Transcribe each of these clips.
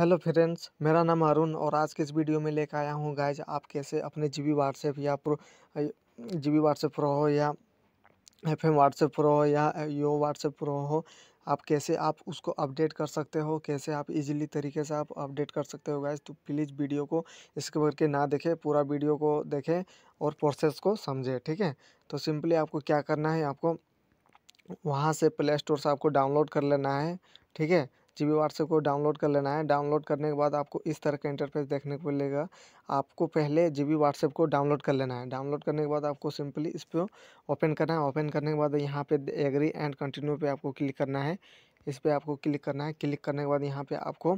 hello friends मेरा नाम अरुण और आज के इस वीडियो में लेकर आया हूँ गाइज आप कैसे अपने जी बी व्हाट्सएप या प्रो बी व्हाट्सएप प्रो हो या एफ एम व्हाट्सएप प्रो हो या यो व्हाट्सएप प्रो हो आप कैसे आप उसको अपडेट कर सकते हो कैसे आप इजीली तरीके से आप अपडेट कर सकते हो गाइज तो प्लीज़ वीडियो को इसके करके ना देखें पूरा वीडियो को देखें और प्रोसेस को समझें ठीक है तो सिंपली आपको क्या करना है आपको वहाँ से प्ले स्टोर से आपको डाउनलोड कर लेना है ठीक है जी बी व्हाट्सएप को डाउनलोड कर लेना है डाउनलोड करने के बाद आपको इस तरह का इंटरफेस देखने को मिलेगा आपको पहले जी बी व्हाट्सएप को डाउनलोड कर लेना है डाउनलोड करने के बाद आपको सिंपली इस पर ओपन करना है ओपन करने के बाद यहाँ पे एग्री एंड कंटिन्यू पे आपको क्लिक करना है इस पर आपको क्लिक करना है क्लिक करने के बाद यहाँ पर आपको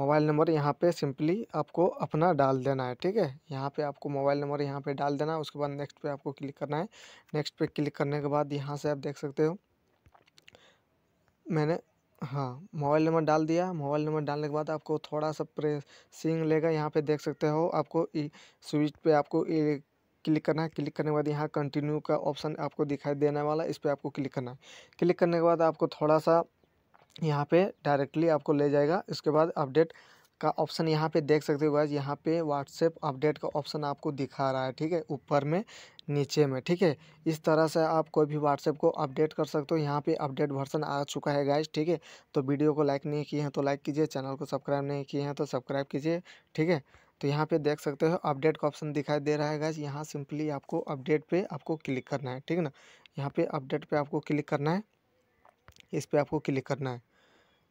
मोबाइल नंबर यहाँ पर सिंपली आपको अपना डाल देना है ठीक है यहाँ पर आपको मोबाइल नंबर यहाँ पर डाल देना है उसके बाद नेक्स्ट पर आपको क्लिक करना है नेक्स्ट पर क्लिक करने के बाद यहाँ से आप देख सकते हो मैंने हाँ मोबाइल नंबर डाल दिया मोबाइल नंबर डालने के बाद आपको थोड़ा सा प्रेसिंग लेगा यहाँ पे देख सकते हो आपको ई स्विच पे आपको ए, क्लिक करना है क्लिक करने के बाद यहाँ कंटिन्यू का ऑप्शन आपको दिखाई देने वाला इस पर आपको क्लिक करना है क्लिक करने के बाद आपको थोड़ा सा यहाँ पे डायरेक्टली आपको ले जाएगा इसके बाद अपडेट का ऑप्शन यहाँ पे देख सकते हो गाइज यहाँ पे व्हाट्सएप अपडेट का ऑप्शन आपको दिखा रहा है ठीक है ऊपर में नीचे में ठीक है इस तरह से आप कोई भी व्हाट्सएप को अपडेट कर सकते हो यहाँ पे अपडेट वर्सन आ चुका है गाइज ठीक है तो वीडियो को लाइक नहीं किए हैं तो लाइक कीजिए चैनल को सब्सक्राइब नहीं किए हैं तो सब्सक्राइब कीजिए ठीक है तो यहाँ पे देख सकते हो अपडेट का ऑप्शन दिखाई दे रहा है गाइज यहाँ सिंपली आपको अपडेट पर आपको क्लिक करना है ठीक है ना यहाँ पर अपडेट पर आपको क्लिक करना है इस पर आपको क्लिक करना है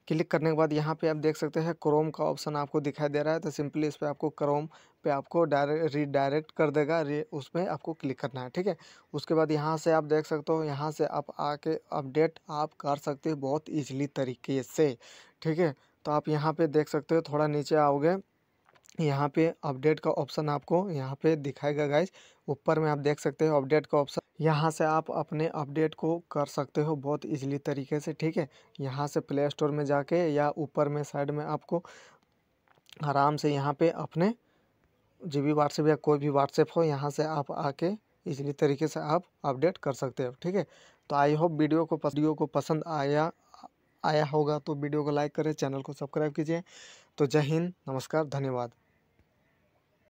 क्लिक करने के बाद यहाँ पे आप देख सकते हैं क्रोम का ऑप्शन आपको दिखाई दे रहा है तो सिंपली इस पर आपको क्रोम पे आपको डायरेक्ट रीडायरेक्ट कर देगा री उसमें आपको क्लिक करना है ठीक है उसके बाद यहाँ से आप देख सकते हो यहाँ से आप आके अपडेट आप कर सकते हो बहुत ईजिली तरीके से ठीक है तो आप यहाँ पर देख सकते हो थोड़ा नीचे आओगे यहाँ पे अपडेट का ऑप्शन आपको यहाँ पे दिखाएगा गाइज ऊपर में आप देख सकते हो अपडेट का ऑप्शन यहाँ से आप अपने अपडेट को कर सकते हो बहुत इजीली तरीके से ठीक है यहाँ से प्ले स्टोर में जाके या ऊपर में साइड में आपको आराम से यहाँ पे अपने जी बी व्हाट्सएप या कोई भी व्हाट्सएप हो यहाँ से आप आके इजली तरीके से आप अपडेट कर सकते हो ठीक है तो आई होप वीडियो को वीडियो को पसंद आया आया होगा तो वीडियो को लाइक करें चैनल को सब्सक्राइब कीजिए तो जय हिंद नमस्कार धन्यवाद